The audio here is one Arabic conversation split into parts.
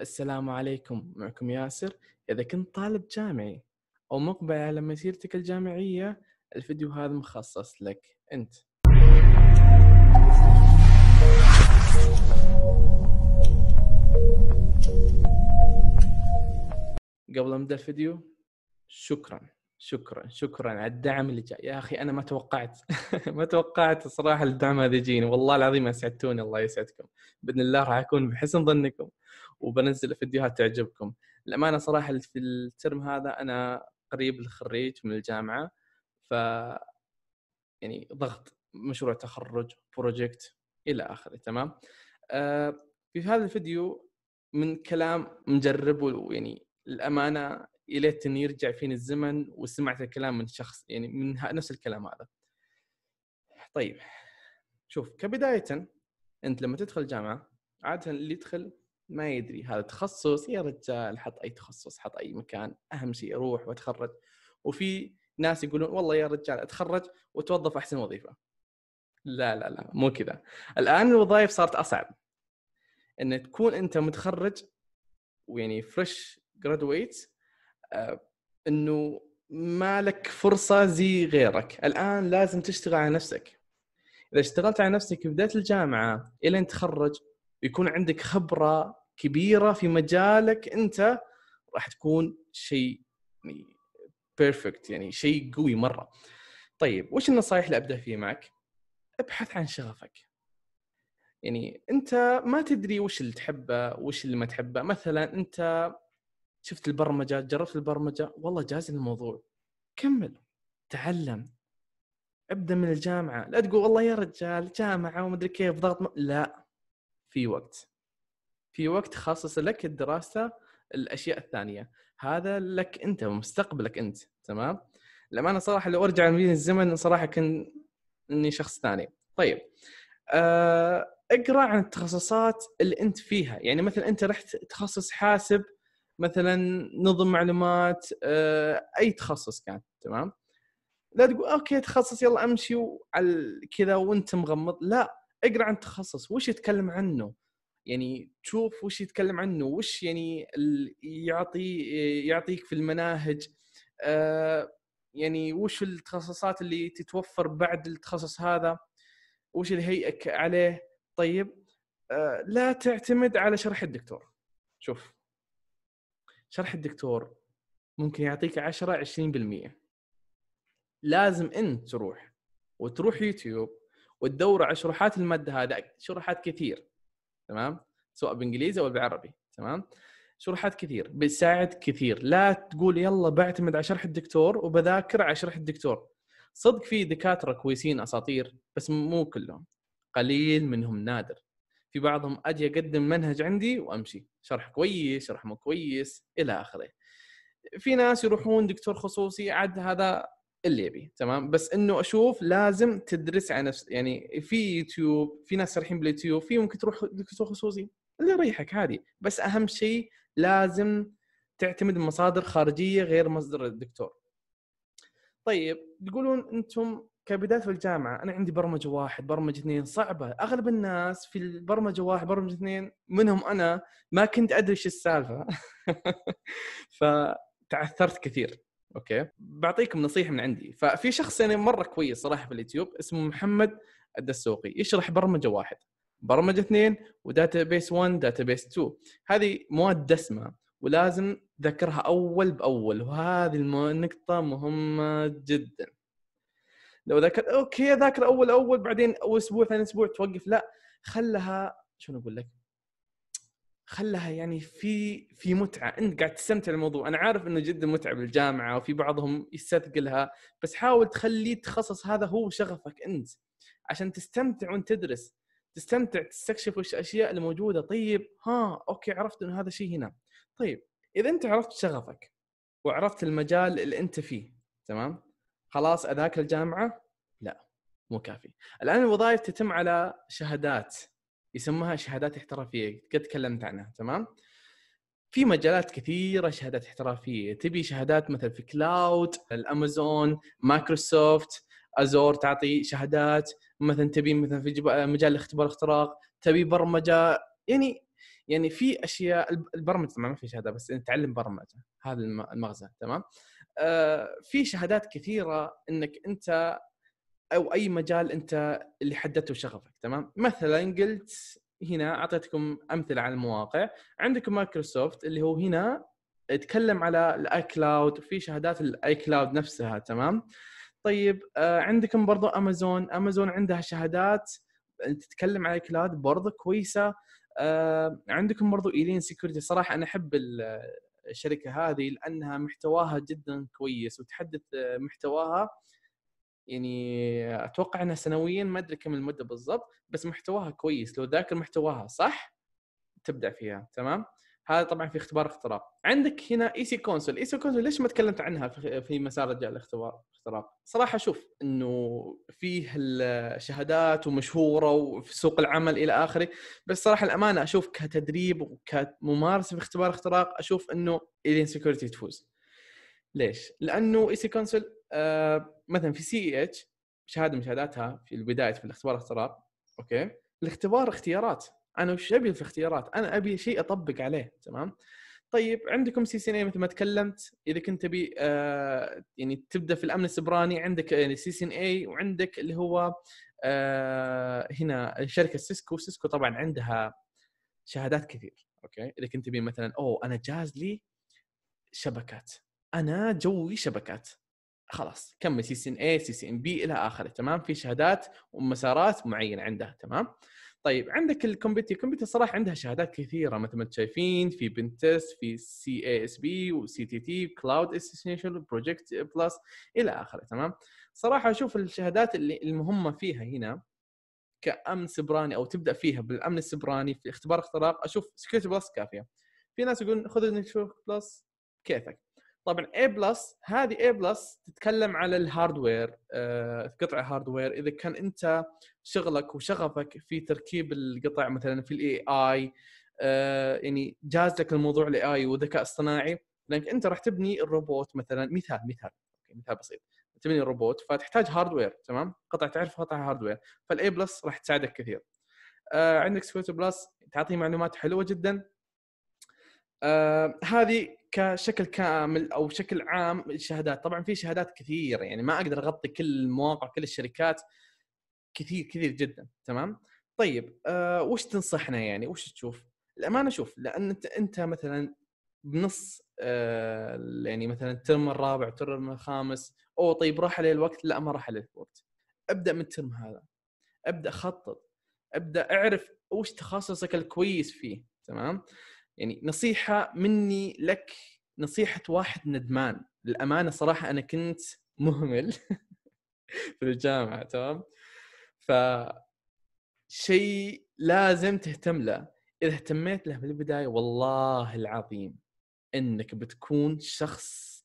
السلام عليكم معكم ياسر إذا كنت طالب جامعي أو مقبل على مسيرتك الجامعية الفيديو هذا مخصص لك أنت قبل أبدأ الفيديو شكرا شكرا شكرا على الدعم اللي جاي يا اخي انا ما توقعت ما توقعت الصراحه الدعم هذا يجيني والله العظيم اسعدتوني الله يسعدكم باذن الله راح اكون بحسن ظنكم وبنزل فيديوهات تعجبكم الامانه صراحه في الترم هذا انا قريب الخريج من الجامعه ف يعني ضغط مشروع تخرج بروجكت الى اخره تمام آه، في هذا الفيديو من كلام مجرب ويعني الامانه يا ليت اني يرجع فيني الزمن وسمعت الكلام من شخص يعني من نفس الكلام هذا طيب شوف كبدايه انت لما تدخل جامعه عاده اللي يدخل ما يدري هذا تخصص يا رجال حط اي تخصص حط اي مكان اهم شيء اروح واتخرج وفي ناس يقولون والله يا رجال اتخرج وتوظف احسن وظيفه لا لا لا مو كذا الان الوظائف صارت اصعب ان تكون انت متخرج ويعني فريش جرادويت آه، انه ما لك فرصه زي غيرك الان لازم تشتغل على نفسك اذا اشتغلت على نفسك بدايه الجامعه الى ان تخرج يكون عندك خبره كبيره في مجالك انت راح تكون شيء يعني بيرفكت يعني شيء قوي مره طيب وش النصائح اللي ابدا فيه معك ابحث عن شغفك يعني انت ما تدري وش اللي تحبه وش اللي ما تحبه مثلا انت شفت البرمجه جربت البرمجه والله جاز الموضوع كمل تعلم ابدا من الجامعه لا تقول والله يا رجال جامعه ومدري كيف ضغط م... لا في وقت في وقت خصص لك الدراسة الأشياء الثانية هذا لك أنت ومستقبلك أنت تمام لما أنا صراحة لو أرجع من الزمن صراحة كنت إني شخص ثاني طيب آه، اقرا عن التخصصات اللي انت فيها يعني مثلا انت رحت تخصص حاسب مثلا نظم معلومات آه، اي تخصص كان تمام لا تقول اوكي تخصص يلا امشي وعلى كذا وانت مغمض لا اقرا عن التخصص وش يتكلم عنه يعني تشوف وش يتكلم عنه وش يعني يعطي يعطيك في المناهج آه، يعني وش التخصصات اللي تتوفر بعد التخصص هذا وش الهيئك عليه طيب آه، لا تعتمد على شرح الدكتور شوف شرح الدكتور ممكن يعطيك 10 20% لازم انت تروح وتروح يوتيوب وتدور على شروحات الماده هذا شروحات كثير تمام سواء بالانجليزي او بالعربي تمام شروحات كثير بيساعد كثير لا تقول يلا بعتمد على شرح الدكتور وبذاكر على شرح الدكتور صدق في دكاتره كويسين اساطير بس مو كلهم قليل منهم نادر في بعضهم اجي اقدم منهج عندي وامشي شرح كويس شرح مو كويس الى اخره في ناس يروحون دكتور خصوصي عاد هذا اللي يبي تمام بس انه اشوف لازم تدرس على نفس يعني في يوتيوب في ناس رايحين باليوتيوب في ممكن تروح دكتور خصوصي اللي يريحك عادي بس اهم شيء لازم تعتمد مصادر خارجيه غير مصدر الدكتور طيب تقولون انتم كبدايه في الجامعه انا عندي برمجه واحد برمجه اثنين صعبه اغلب الناس في البرمجه واحد برمجه اثنين منهم انا ما كنت ادري ايش السالفه فتعثرت كثير اوكي بعطيكم نصيحه من عندي ففي شخص يعني مره كويس صراحه في اليوتيوب اسمه محمد الدسوقي يشرح برمجه واحد برمجه اثنين وداتا بيس 1 داتا بيس 2 هذه مواد دسمه ولازم تذكرها اول باول وهذه النقطه مهمه جدا لو ذكر اوكي ذاكر اول اول بعدين اول اسبوع ثاني اسبوع توقف لا خلها شنو اقول لك خلها يعني في في متعه انت قاعد تستمتع الموضوع انا عارف انه جدا متعب الجامعه وفي بعضهم يستثقلها بس حاول تخليه تخصص هذا هو شغفك انت عشان تستمتع وانت تدرس تستمتع تستكشف وش الاشياء الموجوده طيب ها اوكي عرفت انه هذا الشيء هنا طيب اذا انت عرفت شغفك وعرفت المجال اللي انت فيه تمام خلاص اذاك الجامعه لا مو كافي الان الوظائف تتم على شهادات يسموها شهادات احترافيه قد تكلمت عنها تمام في مجالات كثيره شهادات احترافيه تبي شهادات مثل في كلاود الامازون مايكروسوفت ازور تعطي شهادات مثلا تبي مثلا في مجال الاختبار الاختراق تبي برمجه يعني يعني في اشياء البرمجه طبعا ما في شهاده بس انت يعني تعلم برمجه هذا المغزى تمام آه في شهادات كثيره انك انت او اي مجال انت اللي حددته شغفك تمام مثلا قلت هنا اعطيتكم امثله على المواقع عندكم مايكروسوفت اللي هو هنا اتكلم على الاي كلاود في شهادات الاي كلاود نفسها تمام طيب آه، عندكم برضو امازون امازون عندها شهادات تتكلم على كلاود برضو كويسه آه، عندكم برضو ايلين سيكوريتي صراحه انا احب الشركه هذه لانها محتواها جدا كويس وتحدث آه، محتواها يعني اتوقع انها سنويا ما ادري كم المده بالضبط بس محتواها كويس لو ذاكر محتواها صح تبدا فيها تمام هذا طبعا في اختبار اختراق عندك هنا اي سي كونسول اي سي كونسول ليش ما تكلمت عنها في مسار رجال الاختبار اختراق صراحه اشوف انه فيه الشهادات ومشهوره وفي سوق العمل الى اخره بس صراحه الامانه اشوف كتدريب وكممارسه في اختبار اختراق اشوف انه الين سكيورتي تفوز ليش لانه اي سي كونسول آه، مثلا في سي اي اتش شهاده من شهاداتها في البدايه في الاختبار اختراب اوكي الاختبار اختيارات انا وش ابي في اختيارات انا ابي شيء اطبق عليه تمام طيب عندكم سي سي ان اي مثل ما تكلمت اذا كنت تبي آه يعني تبدا في الامن السبراني عندك يعني سي سي ان اي وعندك اللي هو آه هنا شركه سيسكو سيسكو طبعا عندها شهادات كثير اوكي اذا كنت تبي مثلا اوه انا جاهز لي شبكات انا جوي شبكات خلاص كمل سي سي ان اي سي سي ان بي الى اخره تمام في شهادات ومسارات معينه عندها تمام طيب عندك الكمبيوتر الكمبيوتر صراحه عندها شهادات كثيره مثل ما انتم شايفين في بنتس في سي اي اس بي وسي تي تي كلاود اسيشنال بروجكت بلس الى اخره تمام صراحه اشوف الشهادات اللي المهمه فيها هنا كامن سبراني او تبدا فيها بالامن السبراني في اختبار اختراق اشوف سكيورتي بلس كافيه في ناس يقولون خذ نشوف بلس كيفك طبعا A بلس هذه A بلس تتكلم على الهاردوير آه، قطع هاردوير اذا كان انت شغلك وشغفك في تركيب القطع مثلا في الاي اي آه، يعني جاز لك الموضوع الاي اي والذكاء الصناعي لانك انت راح تبني الروبوت مثلا مثال مثال مثال بسيط تبني الروبوت فتحتاج هاردوير تمام قطع تعرف قطع هاردوير فالاي بلس راح تساعدك كثير آه، عندك سكوت بلس تعطيه معلومات حلوه جدا آه هذه كشكل كامل او شكل عام الشهادات طبعا في شهادات كثيره يعني ما اقدر اغطي كل المواقع كل الشركات كثير كثير جدا تمام طيب آه وش تنصحنا يعني وش تشوف الامانه شوف لان انت انت مثلا بنص آه يعني مثلا الترم الرابع الترم الخامس او طيب راح عليه الوقت لا ما راح عليه الوقت ابدا من الترم هذا ابدا خطط ابدا اعرف وش تخصصك الكويس فيه تمام يعني نصيحه مني لك نصيحه واحد ندمان للامانه صراحه انا كنت مهمل في الجامعه تمام ف شيء لازم تهتم له اذا اهتميت له من البدايه والله العظيم انك بتكون شخص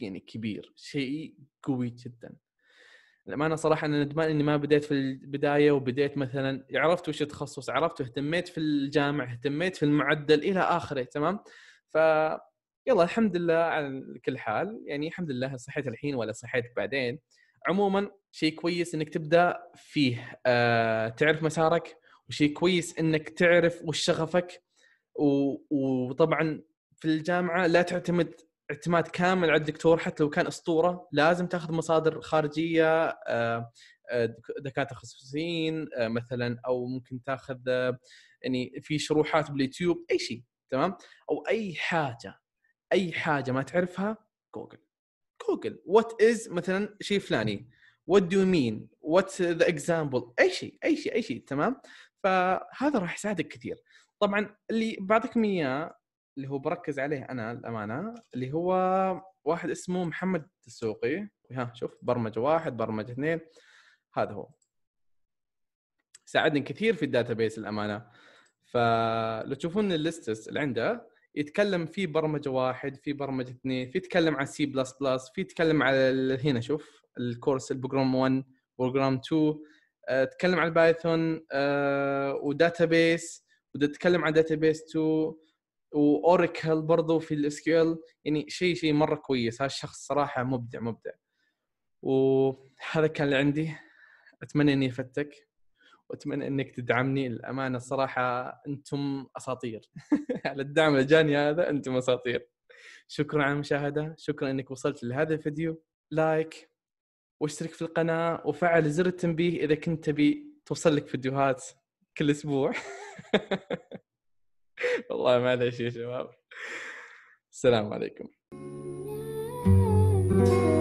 يعني كبير شيء قوي جدا أنا صراحه انا ندمان اني ما بديت في البدايه وبديت مثلا عرفت وش التخصص عرفت اهتميت في الجامعه اهتميت في المعدل الى اخره تمام ف يلا الحمد لله على كل حال يعني الحمد لله صحيت الحين ولا صحيت بعدين عموما شيء كويس انك تبدا فيه آه تعرف مسارك وشيء كويس انك تعرف وش شغفك و... وطبعا في الجامعه لا تعتمد اعتماد كامل على الدكتور حتى لو كان اسطوره لازم تاخذ مصادر خارجيه آه، آه، دكاتره خصوصيين آه، مثلا او ممكن تاخذ يعني في شروحات باليوتيوب اي شيء تمام او اي حاجه اي حاجه ما تعرفها جوجل جوجل وات از مثلا شيء فلاني وات دو مين وات ذا اكزامبل اي شيء اي شيء اي شيء تمام فهذا راح يساعدك كثير طبعا اللي بعطيكم اياه اللي هو بركز عليه انا الامانه اللي هو واحد اسمه محمد السوقي ها شوف برمج واحد برمج اثنين هذا هو ساعدني كثير في الداتابيس الامانه فلو تشوفون الليستس اللي عنده يتكلم في برمجه واحد في برمجه اثنين في يتكلم عن سي بلس بلس في يتكلم على هنا شوف الكورس البروجرام 1 بروجرام 2 آه، تكلم عن بايثون آه، وداتابيس وتتكلم عن داتابيس 2 واوراكل برضو في الاس كيو ال يعني شيء شيء مره كويس هذا الشخص صراحه مبدع مبدع وهذا كان اللي عندي اتمنى اني افدتك واتمنى انك تدعمني الامانه الصراحه انتم اساطير على الدعم اللي جاني هذا انتم اساطير شكرا على المشاهده شكرا انك وصلت لهذا الفيديو لايك واشترك في القناه وفعل زر التنبيه اذا كنت تبي توصل لك فيديوهات كل اسبوع والله ما معلش يا شباب السلام عليكم